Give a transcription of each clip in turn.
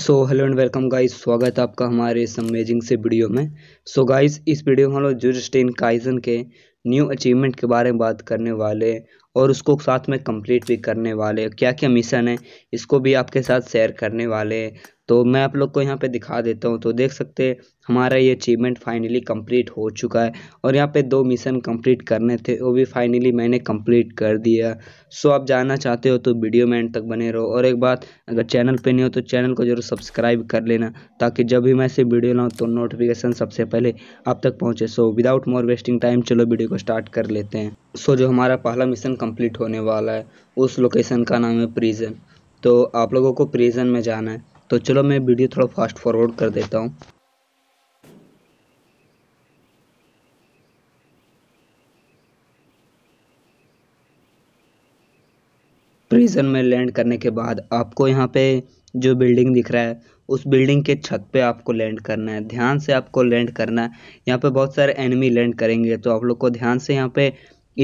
so hello and welcome guys स्वागत है आपका हमारे इस अमेजिंग से वीडियो में सो so गाइस इस वीडियो में हम लोग जुजस्टिन काइजन के न्यू अचीवमेंट के बारे में बात करने वाले और उसको साथ में कंप्लीट भी करने वाले क्या क्या मिशन है इसको भी आपके साथ शेयर करने वाले तो मैं आप लोग को यहाँ पे दिखा देता हूँ तो देख सकते हैं हमारा ये अचीवमेंट फाइनली कंप्लीट हो चुका है और यहाँ पे दो मिशन कंप्लीट करने थे वो भी फाइनली मैंने कंप्लीट कर दिया सो आप जानना चाहते हो तो वीडियो में एंड तक बने रहो और एक बात अगर चैनल पे नहीं हो तो चैनल को जरूर सब्सक्राइब कर लेना ताकि जब भी मैं ऐसे वीडियो लाऊँ तो नोटिफिकेशन सबसे पहले आप तक पहुँचे so without more wasting time चलो वीडियो को स्टार्ट कर लेते हैं सो जो हमारा पहला मिशन कम्प्लीट होने वाला है उस लोकेशन का नाम है प्रिजन तो आप लोगों को प्रिजन में जाना है तो चलो मैं वीडियो थोड़ा फास्ट फॉरवर्ड कर देता हूँ प्रिजन में लैंड करने के बाद आपको यहाँ पे जो बिल्डिंग दिख रहा है उस बिल्डिंग के छत पे आपको लैंड करना है ध्यान से आपको लैंड करना है यहाँ पे बहुत सारे एनिमी लैंड करेंगे तो आप लोग को ध्यान से यहाँ पे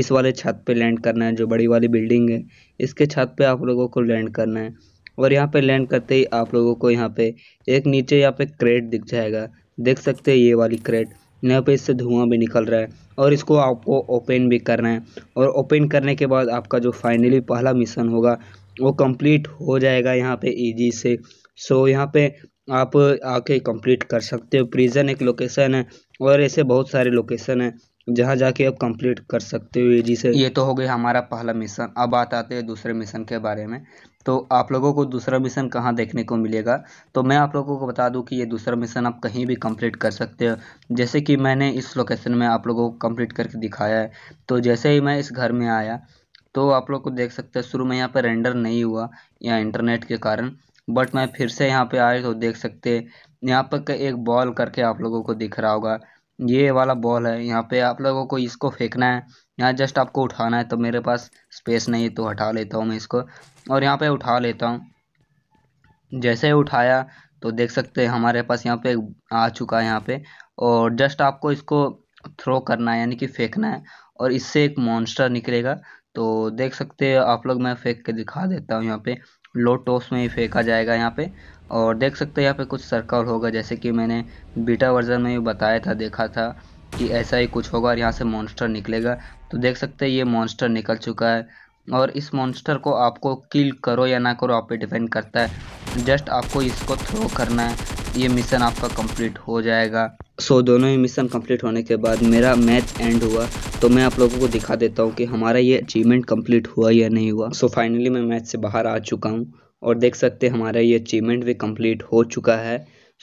इस वाले छत पे लैंड करना है जो बड़ी वाली बिल्डिंग है इसके छत पे आप लोगों को लैंड करना है और यहाँ पे लैंड करते ही आप लोगों को यहाँ पे एक नीचे यहाँ पे क्रेट दिख जाएगा देख सकते हैं ये वाली क्रेट यहाँ पे इससे धुआं भी निकल रहा है और इसको आपको ओपन भी करना है और ओपन करने के बाद आपका जो फाइनली पहला मिशन होगा वो कम्प्लीट हो जाएगा यहाँ पे ईजी से सो यहाँ पे आप आके कंप्लीट कर सकते हो प्रिजन एक लोकेशन है और ऐसे बहुत सारे लोकेशन है जहाँ जाके आप कंप्लीट कर सकते हो इजी से ये तो हो गया हमारा पहला मिशन अब बात आते हैं दूसरे मिशन के बारे में तो आप लोगों को दूसरा मिशन कहाँ देखने को मिलेगा तो मैं आप लोगों को बता दूं कि ये दूसरा मिशन आप कहीं भी कंप्लीट कर सकते हो जैसे कि मैंने इस लोकेशन में आप लोगों को कंप्लीट करके दिखाया है तो जैसे ही मैं इस घर में आया तो आप लोग को देख सकते हैं शुरू में यहाँ पर रेंडर नहीं हुआ या इंटरनेट के कारण बट मैं फिर से यहाँ पे आए तो देख सकते यहाँ पर एक बॉल करके आप लोगों को दिख रहा होगा ये वाला बॉल है यहाँ पे आप लोगों को इसको फेंकना है यहाँ जस्ट आपको उठाना है तो मेरे पास स्पेस नहीं है तो हटा लेता हूँ मैं इसको और यहाँ पे उठा लेता हूँ जैसे उठाया तो देख सकते हैं हमारे पास यहाँ पे आ चुका है यहाँ पे और जस्ट आपको इसको थ्रो करना है यानी कि फेंकना है और इससे एक मॉन्स्टर निकलेगा तो देख सकते हैं आप लोग मैं फेंक के दिखा देता हूँ यहाँ पे लो टॉस में ही फेंका जाएगा यहाँ पे और देख सकते हैं यहाँ पे कुछ सर्कल होगा जैसे कि मैंने बीटा वर्जन में भी बताया था देखा था कि ऐसा ही कुछ होगा और यहाँ से मॉन्स्टर निकलेगा तो देख सकते हैं ये मॉन्स्टर निकल चुका है और इस मॉन्स्टर को आपको किल करो या ना करो आप पे डिपेंड करता है जस्ट आपको इसको थ्रो करना है ये मिशन आपका कंप्लीट हो जाएगा सो so, दोनों ही मिशन कंप्लीट होने के बाद मेरा मैच एंड हुआ तो मैं आप लोगों को दिखा देता हूँ कि हमारा ये अचीवमेंट कंप्लीट हुआ या नहीं हुआ सो so, फाइनली मैं मैच से बाहर आ चुका हूँ और देख सकते हैं हमारा ये अचीवमेंट भी कंप्लीट हो चुका है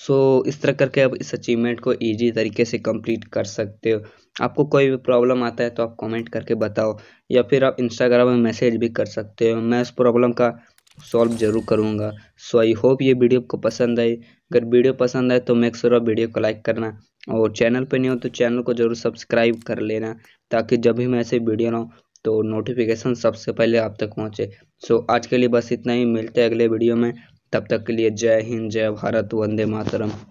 सो so, इस तरह करके आप इस अचीवमेंट को इजी तरीके से कंप्लीट कर सकते हो आपको कोई भी प्रॉब्लम आता है तो आप कमेंट करके बताओ या फिर आप इंस्टाग्राम में मैसेज भी कर सकते हो मैं उस प्रॉब्लम का सॉल्व जरूर करूँगा सो आई होप ये वीडियो आपको पसंद आई अगर वीडियो पसंद आए तो मेक श्योर वीडियो को लाइक करना और चैनल पर नहीं हो तो चैनल को जरूर सब्सक्राइब कर लेना ताकि जब भी मैं ऐसे वीडियो लाऊँ तो नोटिफिकेशन सबसे पहले आप तक पहुँचे सो so, आज के लिए बस इतना ही मिलते हैं अगले वीडियो में तब तक के लिए जय हिंद जय भारत वंदे मातरम